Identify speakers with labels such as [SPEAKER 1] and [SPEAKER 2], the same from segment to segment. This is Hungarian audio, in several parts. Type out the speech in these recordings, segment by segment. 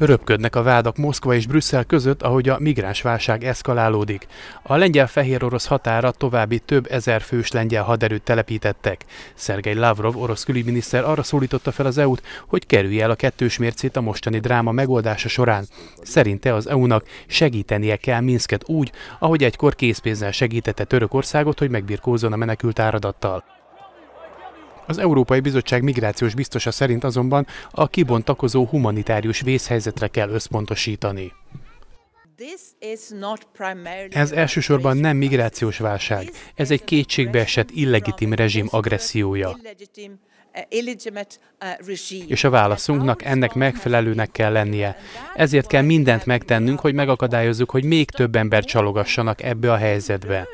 [SPEAKER 1] Röpködnek a vádak Moszkva és Brüsszel között, ahogy a migránsválság eszkalálódik. A lengyel-fehér-orosz határa további több ezer fős lengyel haderőt telepítettek. Szergej Lavrov, orosz külügyminiszter arra szólította fel az EU-t, hogy kerülje el a kettős mércét a mostani dráma megoldása során. Szerinte az EU-nak segítenie kell Minsket úgy, ahogy egykor készpénzzel segítette Törökországot, hogy megbirkózzon a menekült áradattal. Az Európai Bizottság migrációs biztosa szerint azonban a kibontakozó humanitárius vészhelyzetre kell összpontosítani. Ez elsősorban nem migrációs válság, ez egy kétségbeesett illegitim rezsim agressziója. Uh, uh, uh, És a válaszunknak ennek megfelelőnek kell lennie. Ezért kell mindent megtennünk, hogy megakadályozzuk, hogy még több ember csalogassanak ebbe a helyzetbe.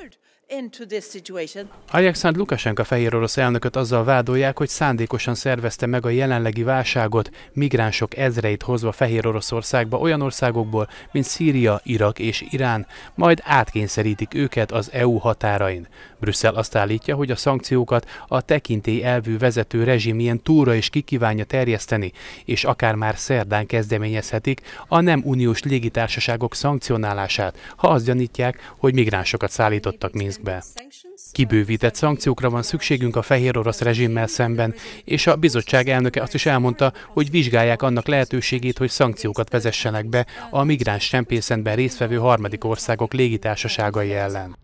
[SPEAKER 1] Alexandr Lukasenka fehér orosz elnököt azzal vádolják, hogy szándékosan szervezte meg a jelenlegi válságot, migránsok ezreit hozva Fehér Oroszországba olyan országokból, mint Szíria, Irak és Irán, majd átkényszerítik őket az EU határain. Brüsszel azt állítja, hogy a szankciókat a tekintély elvű vezető ilyen túlra is kikívánja terjeszteni, és akár már szerdán kezdeményezhetik a nem uniós légitársaságok szankcionálását, ha azt gyanítják, hogy migránsokat szállítottak Minsk eszközbe. Kibővített szankciókra van szükségünk a fehér orosz rezsimmel szemben, és a bizottság elnöke azt is elmondta, hogy vizsgálják annak lehetőségét, hogy szankciókat vezessenek be a migráns csempészetben résztvevő harmadik országok légitársaságai ellen.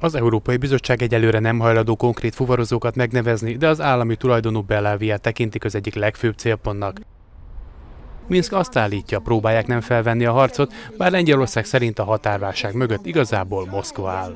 [SPEAKER 1] Az Európai Bizottság egyelőre nem hajlandó konkrét fuvarozókat megnevezni, de az állami tulajdonú Beláviát tekintik az egyik legfőbb célpontnak. Minsk azt állítja, próbálják nem felvenni a harcot, bár Lengyelország szerint a határválság mögött igazából Moszkva áll.